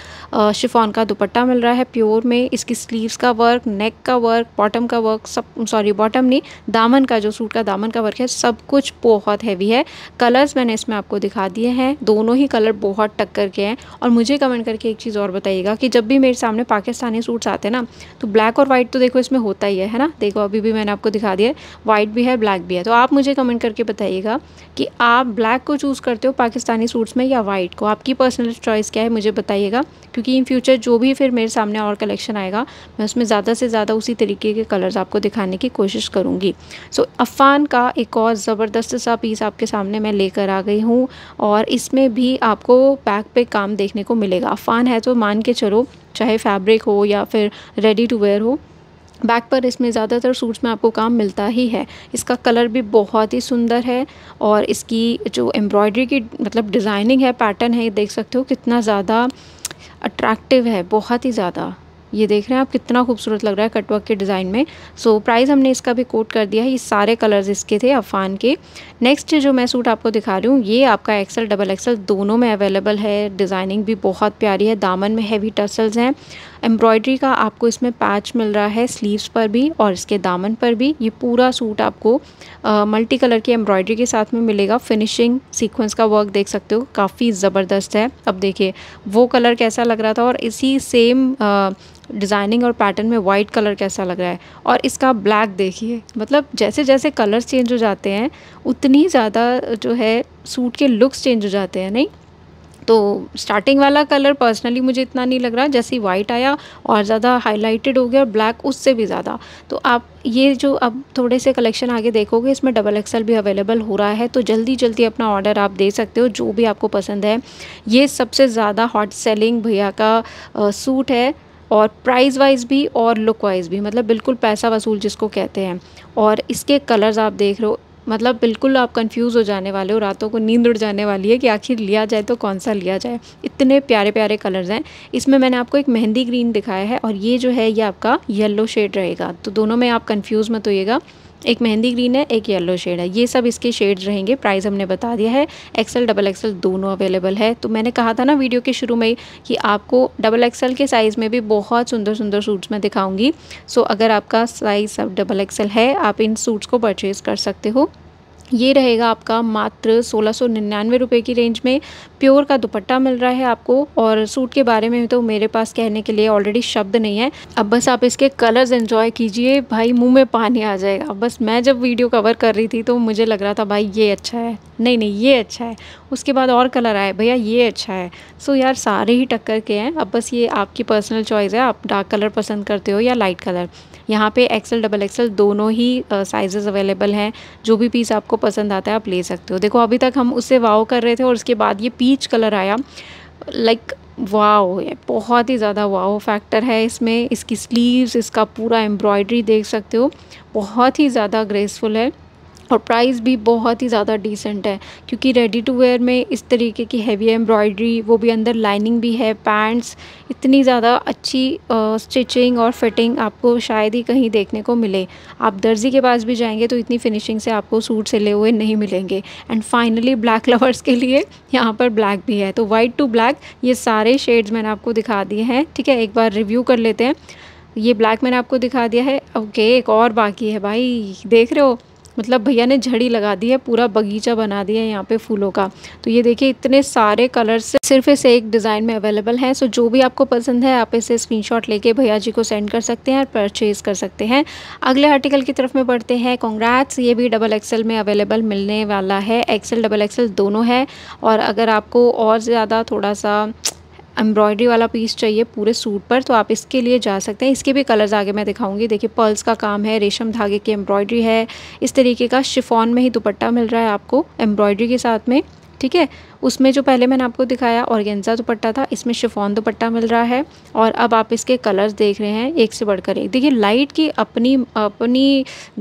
शिफॉन का दुपट्टा मिल रहा है प्योर में इसकी स्लीवस का वर्क नेक का वर्क बॉटम का वर्क सब सॉरी बॉटम नहीं दामन का जो सूट का दामन का वर्क है सब कुछ बहुत हैवी है कलर्स मैंने इसमें आपको दिखा दिए हैं दोनों ही कलर बहुत टक्कर के हैं और मुझे कमेंट करके एक चीज़ और बताइएगा कि जब भी मेरे सामने पाकिस्तानी सूट्स आते हैं ना तो ब्लैक और वाइट तो देखो इसमें होता ही है है ना देखो अभी भी मैंने आपको दिखा दिया है वाइट भी है ब्लैक भी है तो आप मुझे कमेंट करके बताइएगा कि आप ब्लैक को चूज़ करते हो पाकिस्तानी सूट्स में या वाइट को आपकी पर्सनल चॉइस क्या है मुझे बताइएगा क्योंकि इन फ्यूचर जो भी फिर मेरे सामने और कलेक्शन आएगा मैं उसमें ज़्यादा से ज़्यादा उसी तरीके के कलर्स आपको दिखाने की कोशिश कोशिश करूँगी सो so, अफ़ान का एक और ज़बरदस्त सा पीस आपके सामने मैं लेकर आ गई हूँ और इसमें भी आपको बैक पे काम देखने को मिलेगा अफ़ान है तो मान के चलो चाहे फैब्रिक हो या फिर रेडी टू वेयर हो बैक पर इसमें ज़्यादातर सूट्स में आपको काम मिलता ही है इसका कलर भी बहुत ही सुंदर है और इसकी जो एम्ब्रॉयडरी की मतलब डिज़ाइनिंग है पैटर्न है देख सकते हो कितना ज़्यादा अट्रैक्टिव है बहुत ही ज़्यादा ये देख रहे हैं आप कितना खूबसूरत लग रहा है कटवर्क के डिज़ाइन में सो so, प्राइस हमने इसका भी कोट कर दिया है ये सारे कलर्स इसके थे अफान के नेक्स्ट जो मैं सूट आपको दिखा रही हूँ ये आपका एक्सल डबल एक्सल दोनों में अवेलेबल है डिज़ाइनिंग भी बहुत प्यारी है दामन में हैवी टसल्स हैं एम्ब्रॉयडरी का आपको इसमें पैच मिल रहा है स्लीव्स पर भी और इसके दामन पर भी ये पूरा सूट आपको मल्टी कलर की एम्ब्रॉयडरी के साथ में मिलेगा फिनिशिंग सीक्वेंस का वर्क देख सकते हो काफ़ी ज़बरदस्त है अब देखिए वो कलर कैसा लग रहा था और इसी सेम डिज़ाइनिंग और पैटर्न में वाइट कलर कैसा लग रहा है और इसका ब्लैक देखिए मतलब जैसे जैसे कलर्स चेंज हो जाते हैं उतनी ज़्यादा जो है सूट के लुक्स चेंज हो जाते हैं नहीं तो स्टार्टिंग वाला कलर पर्सनली मुझे इतना नहीं लग रहा जैसे वाइट आया और ज़्यादा हाईलाइटेड हो गया और ब्लैक उससे भी ज़्यादा तो आप ये जो अब थोड़े से कलेक्शन आगे देखोगे इसमें डबल एक्सल भी अवेलेबल हो रहा है तो जल्दी जल्दी अपना ऑर्डर आप दे सकते हो जो भी आपको पसंद है ये सबसे ज़्यादा हॉट सेलिंग भैया का सूट है और प्राइस वाइज भी और लुक वाइज भी मतलब बिल्कुल पैसा वसूल जिसको कहते हैं और इसके कलर्स आप देख रहे हो मतलब बिल्कुल आप कंफ्यूज हो जाने वाले हो रातों को नींद उड़ जाने वाली है कि आखिर लिया जाए तो कौन सा लिया जाए इतने प्यारे प्यारे कलर्स हैं इसमें मैंने आपको एक मेहंदी ग्रीन दिखाया है और ये जो है ये आपका येलो शेड रहेगा तो दोनों में आप कंफ्यूज मत होइएगा एक मेहंदी ग्रीन है एक येलो शेड है ये सब इसके शेड्स रहेंगे प्राइस हमने बता दिया है एक्सेल डबल एक्सेल दोनों अवेलेबल है तो मैंने कहा था ना वीडियो के शुरू में ही कि आपको डबल एक्सेल के साइज़ में भी बहुत सुंदर सुंदर सूट्स मैं दिखाऊंगी सो अगर आपका साइज़ सब डबल एक्सेल है आप इन सूट्स को परचेज़ कर सकते हो ये रहेगा आपका मात्र सोलह सौ निन्यानवे रुपये की रेंज में प्योर का दुपट्टा मिल रहा है आपको और सूट के बारे में तो मेरे पास कहने के लिए ऑलरेडी शब्द नहीं है अब बस आप इसके कलर्स एंजॉय कीजिए भाई मुंह में पानी आ जाएगा बस मैं जब वीडियो कवर कर रही थी तो मुझे लग रहा था भाई ये अच्छा है नहीं नहीं ये अच्छा है उसके बाद और कलर आए भैया ये अच्छा है सो यार सारे ही टक्कर के हैं अब बस ये आपकी पर्सनल चॉइस है आप डार्क कलर पसंद करते हो या लाइट कलर यहाँ पे एक्सल डबल एक्सल दोनों ही साइजेस अवेलेबल हैं जो भी पीस आपको पसंद आता है आप ले सकते हो देखो अभी तक हम उससे वाओ कर रहे थे और उसके बाद ये पीच कलर आया लाइक वाओ ये बहुत ही ज़्यादा वाओ फैक्टर है इसमें इसकी स्लीव्स इसका पूरा एम्ब्रॉयडरी देख सकते हो बहुत ही ज़्यादा ग्रेसफुल है और प्राइस भी बहुत ही ज़्यादा डिसेंट है क्योंकि रेडी टू वेयर में इस तरीके की हैवी एम्ब्रॉयडरी वो भी अंदर लाइनिंग भी है पैंट्स इतनी ज़्यादा अच्छी स्टिचिंग और फिटिंग आपको शायद ही कहीं देखने को मिले आप दर्जी के पास भी जाएंगे तो इतनी फिनिशिंग से आपको सूट सिले हुए नहीं मिलेंगे एंड फाइनली ब्लैक लवर्स के लिए यहाँ पर ब्लैक भी है तो वाइट टू ब्लैक ये सारे शेड्स मैंने आपको दिखा दिए हैं ठीक है एक बार रिव्यू कर लेते हैं ये ब्लैक मैंने आपको दिखा दिया है ओके एक और बाकी है भाई देख रहे हो मतलब भैया ने झड़ी लगा दी है पूरा बगीचा बना दिया है यहाँ पे फूलों का तो ये देखिए इतने सारे कलर्स सिर्फ इसे एक डिज़ाइन में अवेलेबल है सो जो भी आपको पसंद है आप इसे स्क्रीनशॉट लेके भैया जी को सेंड कर सकते हैं और परचेज कर सकते हैं अगले आर्टिकल की तरफ में बढ़ते हैं कॉन्ग्रेट्स ये भी डबल एक्सेल में अवेलेबल मिलने वाला है एक्सेल डबल एक्सेल दोनों है और अगर आपको और ज़्यादा थोड़ा सा एम्ब्रॉयडरी वाला पीस चाहिए पूरे सूट पर तो आप इसके लिए जा सकते हैं इसके भी कलर्स आगे मैं दिखाऊंगी देखिए पर्ल्स का काम है रेशम धागे की एम्ब्रॉयडरी है इस तरीके का शिफॉन में ही दुपट्टा मिल रहा है आपको एम्ब्रॉयडरी के साथ में ठीक है उसमें जो पहले मैंने आपको दिखाया ऑर्गेंजा दुपट्टा था इसमें शिफॉन दुपट्टा मिल रहा है और अब आप इसके कलर्स देख रहे हैं एक से बढ़कर एक देखिए लाइट की अपनी अपनी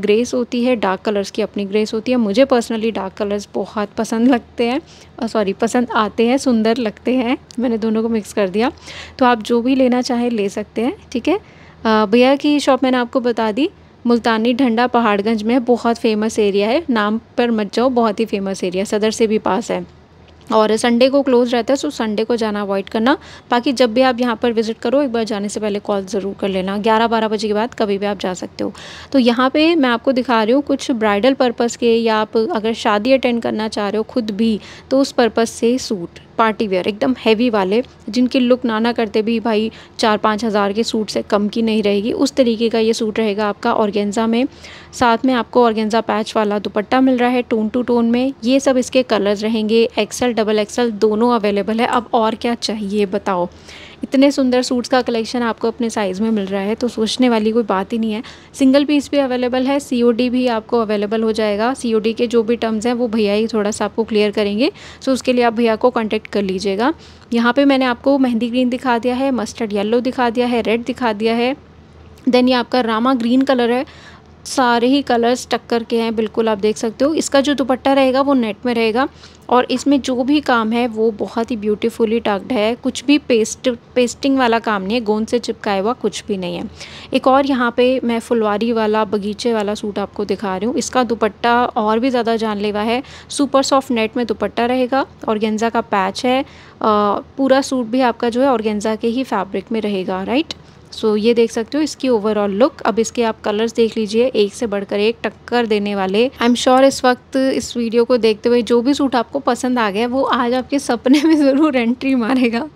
ग्रेस होती है डार्क कलर्स की अपनी ग्रेस होती है मुझे पर्सनली डार्क कलर्स बहुत पसंद लगते हैं सॉरी पसंद आते हैं सुंदर लगते हैं मैंने दोनों को मिक्स कर दिया तो आप जो भी लेना चाहें ले सकते हैं ठीक है भैया की शॉप मैंने आपको बता दी मुल्तानी ढंडा पहाड़गंज में बहुत फेमस एरिया है नाम पर मत जाओ बहुत ही फेमस एरिया सदर से भी पास है और संडे को क्लोज रहता है सो संडे को जाना अवॉइड करना बाकी जब भी आप यहाँ पर विज़िट करो एक बार जाने से पहले कॉल ज़रूर कर लेना 11-12 बजे के बाद कभी भी आप जा सकते हो तो यहाँ पे मैं आपको दिखा रही हूँ कुछ ब्राइडल पर्पज़ के या आप अगर शादी अटेंड करना चाह रहे हो खुद भी तो उस पर्पज़ से सूट पार्टी वेयर एकदम हैवी वाले जिनकी लुक नाना करते भी भाई चार पाँच हज़ार के सूट से कम की नहीं रहेगी उस तरीके का ये सूट रहेगा आपका ऑर्गेंजा में साथ में आपको ऑर्गेंजा पैच वाला दुपट्टा मिल रहा है टोन टू टोन में ये सब इसके कलर्स रहेंगे एक्सल डबल एक्सल दोनों अवेलेबल है अब और क्या चाहिए बताओ इतने सुंदर सूट्स का कलेक्शन आपको अपने साइज़ में मिल रहा है तो सोचने वाली कोई बात ही नहीं है सिंगल पीस भी अवेलेबल है सी भी आपको अवेलेबल हो जाएगा सी के जो भी टर्म्स हैं वो भैया ही थोड़ा सा आपको क्लियर करेंगे सो उसके लिए आप भैया को कॉन्टैक्ट कर लीजिएगा यहाँ पर मैंने आपको मेहंदी ग्रीन दिखा दिया है मस्टर्ड येल्लो दिखा दिया है रेड दिखा दिया है देन ये आपका रामा ग्रीन कलर है सारे ही कलर्स टक्कर के हैं बिल्कुल आप देख सकते हो इसका जो दुपट्टा रहेगा वो नेट में रहेगा और इसमें जो भी काम है वो बहुत ही ब्यूटीफुली टक्ड है कुछ भी पेस्ट पेस्टिंग वाला काम नहीं है गोंद से चिपकाया हुआ कुछ भी नहीं है एक और यहाँ पे मैं फुलवारी वाला बगीचे वाला सूट आपको दिखा रही हूँ इसका दुपट्टा और भी ज़्यादा जानलेवा है सुपर सॉफ्ट नेट में दुपट्टा रहेगा और गेंजा का पैच है आ, पूरा सूट भी आपका जो है और के ही फैब्रिक में रहेगा राइट सो so, ये देख सकते हो इसकी ओवरऑल लुक अब इसके आप कलर्स देख लीजिए एक से बढ़कर एक टक्कर देने वाले आई एम श्योर इस वक्त इस वीडियो को देखते हुए जो भी सूट आपको पसंद आ गया वो आज आपके सपने में ज़रूर एंट्री मारेगा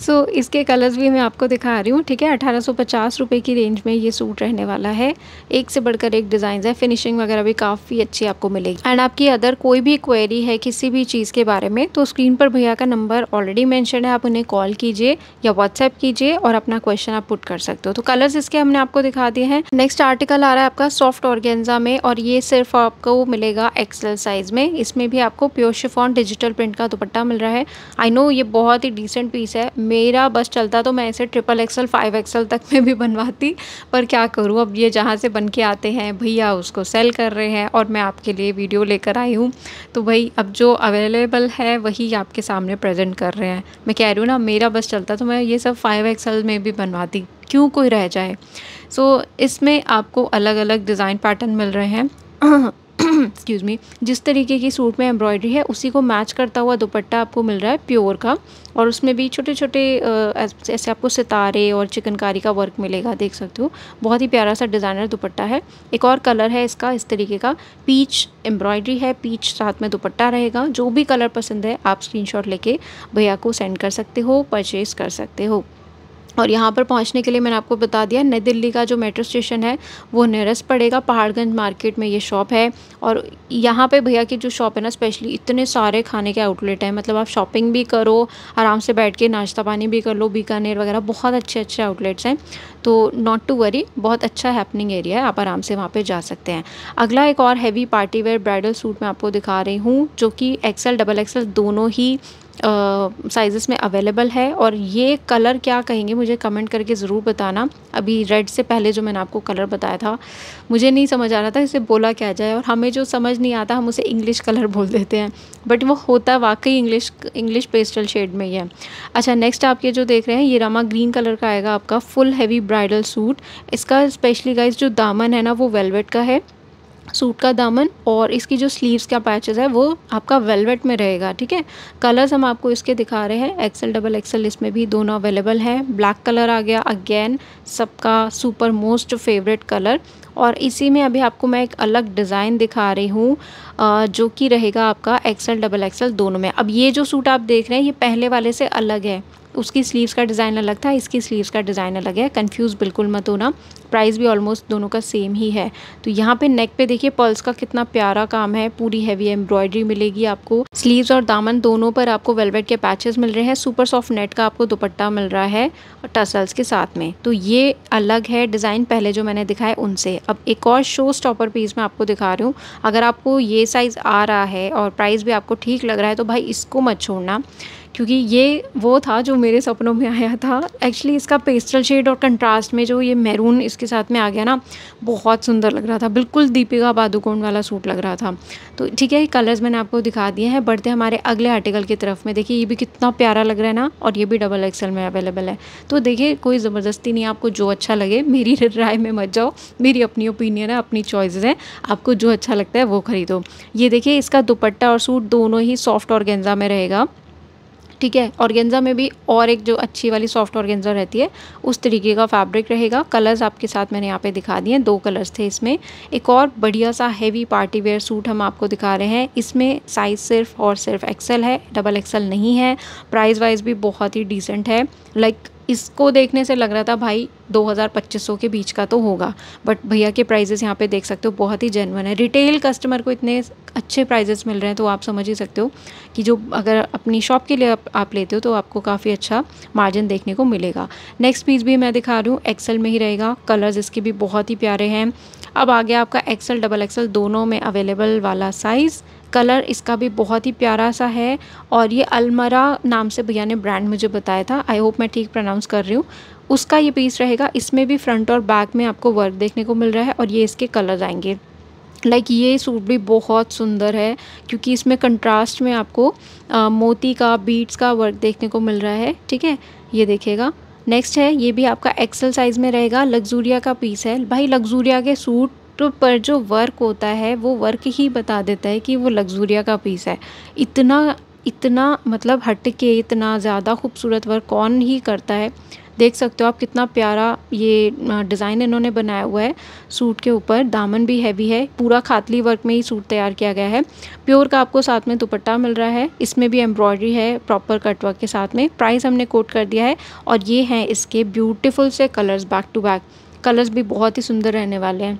सो so, इसके कलर्स भी मैं आपको दिखा रही हूँ ठीक है अठारह सौ की रेंज में ये सूट रहने वाला है एक से बढ़कर एक डिज़ाइन है फिनिशिंग वगैरह भी काफ़ी अच्छी आपको मिलेगी एंड आपकी अदर कोई भी क्वेरी है किसी भी चीज़ के बारे में तो स्क्रीन पर भैया का नंबर ऑलरेडी मैंशन है आप उन्हें कॉल कीजिए या व्हाट्सएप कीजिए और अपना क्वेश्चन आप पुट कर सकते हो तो कलर्स इसके हमने आपको दिखा दिए हैं नेक्स्ट आर्टिकल आ रहा है आपका सॉफ्ट ऑर्गेन्जा में और ये सिर्फ आपको मिलेगा एक्सल साइज में इसमें भी आपको प्योर शिफॉन डिजिटल प्रिंट का दुपट्टा मिल रहा है आई नो ये बहुत ही डिसेंट पीस है मेरा बस चलता तो मैं इसे ट्रिपल एक्सल फाइव एक्सल तक में भी बनवाती पर क्या करूँ अब ये जहाँ से बन के आते हैं भैया उसको सेल कर रहे हैं और मैं आपके लिए वीडियो लेकर आई हूँ तो भाई अब जो अवेलेबल है वही आपके सामने प्रेजेंट कर रहे हैं मैं कह रही हूँ ना मेरा बस चलता तो मैं ये सब फाइव एक्सल में भी बनवाती क्यों कोई रह जाए सो so, इसमें आपको अलग अलग डिज़ाइन पैटर्न मिल रहे हैं एक्सक्यूज़ मी जिस तरीके की सूट में एम्ब्रॉयडरी है उसी को मैच करता हुआ दुपट्टा आपको मिल रहा है प्योर का और उसमें भी छोटे छोटे ऐसे आपको सितारे और चिकनकारी का वर्क मिलेगा देख सकते हो बहुत ही प्यारा सा डिज़ाइनर दुपट्टा है एक और कलर है इसका इस तरीके का पीच एम्ब्रॉयडरी है पीच साथ में दुपट्टा रहेगा जो भी कलर पसंद है आप स्क्रीन लेके भैया को सेंड कर सकते हो परचेज़ कर सकते हो और यहाँ पर पहुँचने के लिए मैंने आपको बता दिया नई दिल्ली का जो मेट्रो स्टेशन है वो नरस पड़ेगा पहाड़गंज मार्केट में ये शॉप है और यहाँ पे भैया की जो शॉप है ना स्पेशली इतने सारे खाने के आउटलेट हैं मतलब आप शॉपिंग भी करो आराम से बैठ के नाश्ता पानी भी कर लो बीकानेर वगैरह बहुत अच्छे अच्छे आउटलेट्स हैं तो नॉट टू वरी बहुत अच्छा हैपनिंग एरिया है आप आराम से वहाँ पर जा सकते हैं अगला एक और हैवी पार्टीवेयर ब्राइडल सूट मैं आपको दिखा रही हूँ जो कि एक्सल डबल एक्सल दोनों ही साइज़ में अवेलेबल है और ये कलर क्या कहेंगे मुझे कमेंट करके ज़रूर बताना अभी रेड से पहले जो मैंने आपको कलर बताया था मुझे नहीं समझ आ रहा था इसे बोला क्या जाए और हमें जो समझ नहीं आता हम उसे इंग्लिश कलर बोल देते हैं बट वो होता वाकई इंग्लिश इंग्लिश पेस्टल शेड में ही है अच्छा नेक्स्ट आप ये जो देख रहे हैं ये रामा ग्रीन कलर का आएगा आपका फुल हैवी ब्राइडल सूट इसका स्पेशली गाइज जो दामन है ना वो वेलवेट का है सूट का दामन और इसकी जो स्लीव्स का पैचेस है वो आपका वेलवेट में रहेगा ठीक है कलर्स हम आपको इसके दिखा रहे हैं एक्सेल डबल एक्सेल इसमें भी दोनों अवेलेबल हैं ब्लैक कलर आ गया अगेन सबका सुपर मोस्ट फेवरेट कलर और इसी में अभी आपको मैं एक अलग डिज़ाइन दिखा रही हूँ जो कि रहेगा आपका एक्सेल डबल एक्सेल दोनों में अब ये जो सूट आप देख रहे हैं ये पहले वाले से अलग है उसकी स्लीव्स का डिज़ाइन अलग था इसकी स्लीव्स का डिज़ाइन अलग है कन्फ्यूज़ बिल्कुल मत होना प्राइस भी ऑलमोस्ट दोनों का सेम ही है तो यहाँ पे नेक पे देखिए पर्ल्स का कितना प्यारा काम है पूरी हैवी एम्ब्रॉयडरी मिलेगी आपको स्लीव्स और दामन दोनों पर आपको वेलवेट के पैचेस मिल रहे हैं सुपर सॉफ्ट नेट का आपको दुपट्टा मिल रहा है और टसल्स के साथ में तो ये अलग है डिज़ाइन पहले जो मैंने दिखाए उनसे अब एक और शो स्टॉपर पीस मैं आपको दिखा रही हूँ अगर आपको ये साइज़ आ रहा है और प्राइस भी आपको ठीक लग रहा है तो भाई इसको मत छोड़ना क्योंकि ये वो था जो मेरे सपनों में आया था एक्चुअली इसका पेस्टल शेड और कंट्रास्ट में जो ये मैरून इसके साथ में आ गया ना बहुत सुंदर लग रहा था बिल्कुल दीपिका पादुकोण वाला सूट लग रहा था तो ठीक है ये कलर्स मैंने आपको दिखा दिए हैं बढ़ते हमारे अगले आर्टिकल की तरफ में देखिए ये भी कितना प्यारा लग रहा है ना और ये भी डबल एक्सल में अवेलेबल है तो देखिए कोई ज़बरदस्ती नहीं आपको जो अच्छा लगे मेरी राय में मत जाओ मेरी अपनी ओपिनियन है अपनी चॉइस हैं आपको जो अच्छा लगता है वो खरीदो ये देखिए इसका दुपट्टा और सूट दोनों ही सॉफ्ट और गेंजा में रहेगा ठीक है ऑर्गेंजा में भी और एक जो अच्छी वाली सॉफ्ट ऑर्गेंजा रहती है उस तरीके का फैब्रिक रहेगा कलर्स आपके साथ मैंने यहाँ पे दिखा दिए दो कलर्स थे इसमें एक और बढ़िया सा हैवी पार्टी वेयर सूट हम आपको दिखा रहे हैं इसमें साइज़ सिर्फ और सिर्फ एक्सेल है डबल एक्सेल नहीं है प्राइस वाइज भी बहुत ही डिसेंट है लाइक like, इसको देखने से लग रहा था भाई पच्चीस 2500 के बीच का तो होगा बट भैया के प्राइजेस यहाँ पे देख सकते हो बहुत ही जेनवन है रिटेल कस्टमर को इतने अच्छे प्राइजेस मिल रहे हैं तो आप समझ ही सकते हो कि जो अगर अपनी शॉप के लिए आप, आप लेते हो तो आपको काफ़ी अच्छा मार्जिन देखने को मिलेगा नेक्स्ट पीस भी मैं दिखा रही हूँ एक्सल में ही रहेगा कलर्स इसके भी बहुत ही प्यारे हैं अब आ गया आपका एक्सल डबल एक्सल दोनों में अवेलेबल वाला साइज़ कलर इसका भी बहुत ही प्यारा सा है और ये अलमरा नाम से भैया ने ब्रांड मुझे बताया था आई होप मैं ठीक प्रोनाउंस कर रही हूँ उसका ये पीस रहेगा इसमें भी फ्रंट और बैक में आपको वर्क देखने को मिल रहा है और ये इसके कलर आएंगे लाइक like ये सूट भी बहुत सुंदर है क्योंकि इसमें कंट्रास्ट में आपको आ, मोती का बीट्स का वर्क देखने को मिल रहा है ठीक है ये देखिएगा नेक्स्ट है ये भी आपका एक्सल साइज़ में रहेगा लग्जूरिया का पीस है भाई लग्जूरिया के सूट तो पर जो वर्क होता है वो वर्क ही बता देता है कि वो लग्जूरिया का पीस है इतना इतना मतलब हट के इतना ज़्यादा खूबसूरत वर्क कौन ही करता है देख सकते हो आप कितना प्यारा ये डिज़ाइन इन्होंने बनाया हुआ है सूट के ऊपर दामन भी हैवी है पूरा खातली वर्क में ही सूट तैयार किया गया है प्योर का आपको साथ में दुपट्टा मिल रहा है इसमें भी एम्ब्रॉयडरी है प्रॉपर कटवर्क के साथ में प्राइस हमने कोट कर दिया है और ये हैं इसके ब्यूटिफुल से colours back to back colours भी बहुत ही सुंदर रहने वाले हैं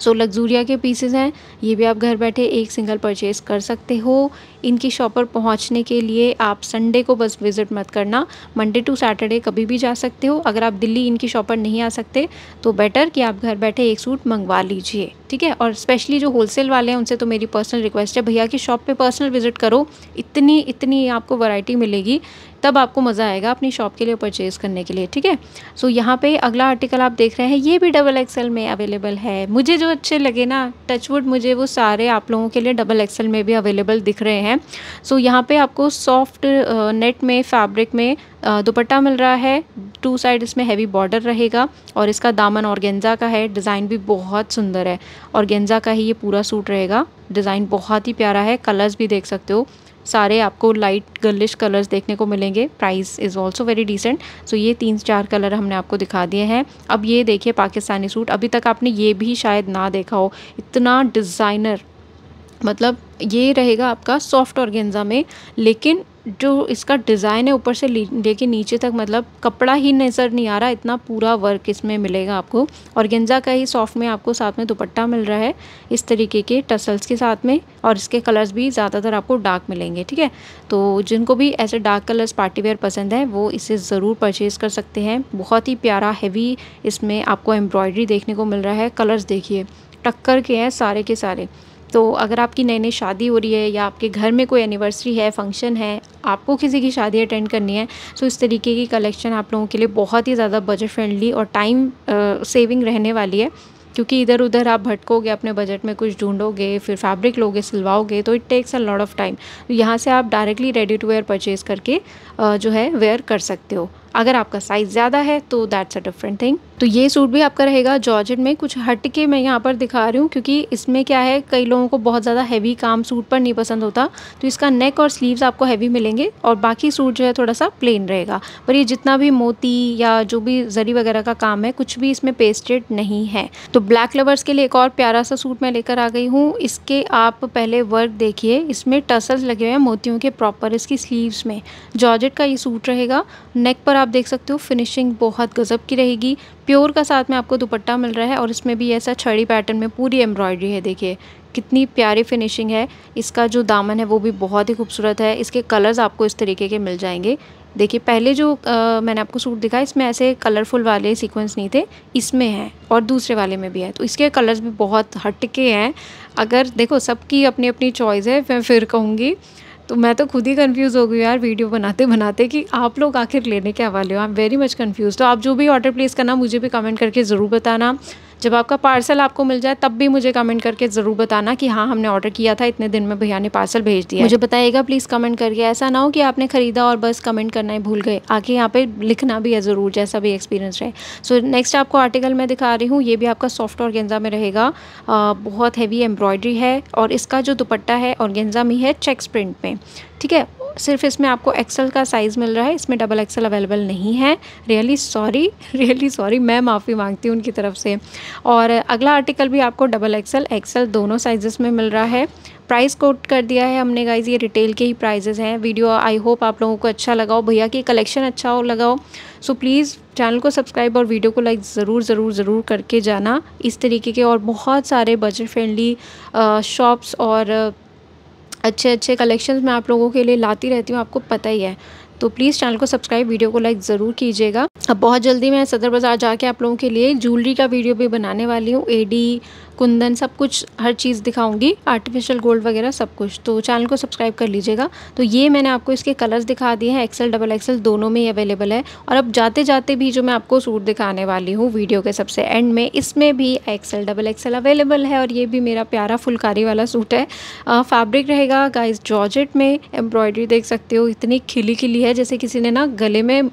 सो लग्जूरिया के पीसेज हैं ये भी आप घर बैठे एक सिंगल परचेज़ कर सकते हो इनकी शॉप पर पहुंचने के लिए आप संडे को बस विज़िट मत करना मंडे टू सैटरडे कभी भी जा सकते हो अगर आप दिल्ली इनकी शॉप पर नहीं आ सकते तो बेटर कि आप घर बैठे एक सूट मंगवा लीजिए ठीक है और स्पेशली जो होलसेल वाले हैं उनसे तो मेरी पर्सनल रिक्वेस्ट है भैया की शॉप पर पर्सनल विज़िट करो इतनी इतनी आपको वराइटी मिलेगी तब आपको मज़ा आएगा अपनी शॉप के लिए परचेज़ करने के लिए ठीक है सो यहाँ पे अगला आर्टिकल आप देख रहे हैं ये भी डबल एक्सल में अवेलेबल है मुझे जो अच्छे लगे ना टचवुड मुझे वो सारे आप लोगों के लिए डबल एक्सल में भी अवेलेबल दिख रहे हैं हैं सो so, यहाँ पे आपको सॉफ्ट नेट में फैब्रिक में दुपट्टा मिल रहा है टू साइड इसमें हैवी बॉर्डर रहेगा और इसका दामन औरगेंजा का है डिज़ाइन भी बहुत सुंदर है औरगेंजा का ही ये पूरा सूट रहेगा डिज़ाइन बहुत ही प्यारा है कलर्स भी देख सकते हो सारे आपको लाइट गर्लिश कलर्स देखने को मिलेंगे price is also very decent so ये तीन चार कलर हमने आपको दिखा दिए हैं अब ये देखिए पाकिस्तानी सूट अभी तक आपने ये भी शायद ना देखा हो इतना डिज़ाइनर मतलब ये रहेगा आपका सॉफ्ट ऑर्गेन्जा में लेकिन जो इसका डिज़ाइन है ऊपर से लेके नीचे तक मतलब कपड़ा ही नज़र नहीं आ रहा इतना पूरा वर्क इसमें मिलेगा आपको और गेंजा का ही सॉफ्ट में आपको साथ में दुपट्टा मिल रहा है इस तरीके के टसल्स के साथ में और इसके कलर्स भी ज़्यादातर आपको डार्क मिलेंगे ठीक है तो जिनको भी ऐसे डार्क कलर्स पार्टी वेयर पसंद है वो इसे ज़रूर परचेज़ कर सकते हैं बहुत ही प्यारा हैवी इसमें आपको एम्ब्रॉयडरी देखने को मिल रहा है कलर्स देखिए टक्कर के हैं सारे के सारे तो अगर आपकी नई नई शादी हो रही है या आपके घर में कोई एनिवर्सरी है फंक्शन है आपको किसी की शादी अटेंड करनी है तो इस तरीके की कलेक्शन आप लोगों के लिए बहुत ही ज़्यादा बजट फ्रेंडली और टाइम सेविंग रहने वाली है क्योंकि इधर उधर आप भटकोगे अपने बजट में कुछ ढूंढोगे फिर फैब्रिक लोगे सिलवाओगे तो it takes a lot of time यहाँ से आप directly ready to wear purchase करके जो है वेयर कर सकते हो अगर आपका साइज़ ज़्यादा है तो दैट्स अ डिफरेंट थिंग तो ये सूट भी आपका रहेगा जॉर्जेट में कुछ हट के मैं यहाँ पर दिखा रही हूँ क्योंकि इसमें क्या है कई लोगों को बहुत ज़्यादा हैवी काम सूट पर नहीं पसंद होता तो इसका नेक और स्लीव्स आपको हैवी मिलेंगे और बाकी सूट जो है थोड़ा सा प्लेन रहेगा पर ये जितना भी मोती या जो भी जरी वगैरह का काम है कुछ भी इसमें पेस्टेड नहीं है तो ब्लैक लवर्स के लिए एक और प्यारा सा सूट मैं लेकर आ गई हूँ इसके आप पहले वर्क देखिए इसमें टसल्स लगे हुए हैं मोतियों के प्रॉपर इसकी स्लीव्स में जॉर्जेट का ये सूट रहेगा नेक पर आप देख सकते हो फिनिशिंग बहुत गजब की रहेगी प्योर का साथ में आपको दुपट्टा मिल रहा है और इसमें भी ऐसा छड़ी पैटर्न में पूरी एम्ब्रॉयडरी है देखिए कितनी प्यारी फिनिशिंग है इसका जो दामन है वो भी बहुत ही खूबसूरत है इसके कलर्स आपको इस तरीके के मिल जाएंगे देखिए पहले जो आ, मैंने आपको सूट दिखाया इसमें ऐसे कलरफुल वाले सीक्वेंस नहीं थे इसमें हैं और दूसरे वाले में भी है तो इसके कलर्स भी बहुत हटके हैं अगर देखो सबकी अपनी अपनी चॉइस है मैं फिर कहूँगी तो मैं तो खुद ही कन्फ्यूज़ हो गई यार वीडियो बनाते बनाते कि आप लोग आखिर लेने क्या वाले हो I am very much confused तो आप जो भी ऑर्डर प्लेस करना मुझे भी कमेंट करके ज़रूर बताना जब आपका पार्सल आपको मिल जाए तब भी मुझे कमेंट करके ज़रूर बताना कि हाँ हमने ऑर्डर किया था इतने दिन में भैया ने पार्सल भेज दिया मुझे बताइएगा प्लीज़ कमेंट करके ऐसा ना हो कि आपने ख़रीदा और बस कमेंट करना ही भूल गए आके यहाँ पे लिखना भी है ज़रूर जैसा भी एक्सपीरियंस रहे सो so, नेक्स्ट आपको आर्टिकल मैं दिखा रही हूँ ये भी आपका सॉफ्ट और गेंजा में रहेगा बहुत हैवी एम्ब्रॉयडरी है और इसका जो दुपट्टा है और गेंजा में है चेक्स प्रिंट में ठीक है सिर्फ इसमें आपको एक्सल का साइज़ मिल रहा है इसमें डबल एक्सल अवेलेबल नहीं है रियली सॉरी रियली सॉरी मैं माफ़ी मांगती हूँ उनकी तरफ से और अगला आर्टिकल भी आपको डबल एक्सल एक्सल दोनों साइजेस में मिल रहा है प्राइस कोट कर दिया है हमने गाइज ये रिटेल के ही प्राइजेज़ हैं वीडियो आई होप आप लोगों को अच्छा लगा हो भैया की कलेक्शन अच्छा हो लगा हो सो प्लीज़ चैनल को सब्सक्राइब और वीडियो को लाइक ज़रूर ज़रूर ज़रूर करके जाना इस तरीके के और बहुत सारे बजट फ्रेंडली शॉप्स और अच्छे अच्छे कलेक्शंस मैं आप लोगों के लिए लाती रहती हूँ आपको पता ही है तो प्लीज़ चैनल को सब्सक्राइब वीडियो को लाइक ज़रूर कीजिएगा अब बहुत जल्दी मैं सदर बाज़ार जाके आप लोगों के लिए ज्वेलरी का वीडियो भी बनाने वाली हूँ एडी कुंदन सब कुछ हर चीज़ दिखाऊंगी आर्टिफिशियल गोल्ड वगैरह सब कुछ तो चैनल को सब्सक्राइब कर लीजिएगा तो ये मैंने आपको इसके कलर्स दिखा दिए हैं एक्सेल डबल एक्सेल दोनों में ही अवेलेबल है और अब जाते जाते भी जो मैं आपको सूट दिखाने वाली हूँ वीडियो के सबसे एंड में इसमें भी एक्सेल डबल एक्सेल अवेलेबल है और ये भी मेरा प्यारा फुलकारी वाला सूट है फैब्रिक रहेगा गाइज जॉर्जेट में एम्ब्रॉयडरी देख सकते हो इतनी खिली खिली है है जैसे किसी ने ना गले में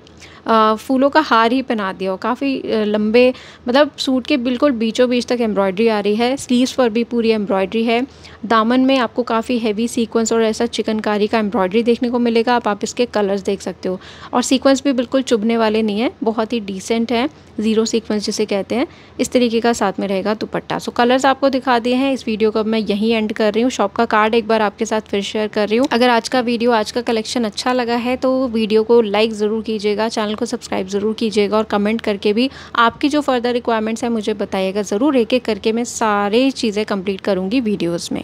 फूलों का हार ही पहना दिया हो काफ़ी लंबे मतलब सूट के बिल्कुल बीचों बीच तक एम्ब्रॉयडरी आ रही है स्लीव्स पर भी पूरी एम्ब्रॉयडरी है दामन में आपको काफ़ी हैवी सीक्वेंस और ऐसा चिकनकारी का एम्ब्रॉयडरी देखने को मिलेगा आप आप इसके कलर्स देख सकते हो और सीक्वेंस भी बिल्कुल चुभने वाले नहीं है बहुत ही डिसेंट है ज़ीरो सीक्वेंस जिसे कहते हैं इस तरीके का साथ में रहेगा दुपट्टा सो कलर्स आपको दिखा दिए हैं इस वीडियो को मैं यहीं एंड कर रही हूँ शॉप का कार्ड एक बार आपके साथ फिर शेयर कर रही हूँ अगर आज का वीडियो आज का कलेक्शन अच्छा लगा है तो वीडियो को लाइक ज़रूर कीजिएगा चैनल को सब्सक्राइब ज़रूर कीजिएगा और कमेंट करके भी आपकी जो फर्दर रिक्वायरमेंट्स हैं मुझे बताइएगा ज़रूर एक एक करके मैं सारे चीज़ें कंप्लीट करूँगी वीडियोज़ में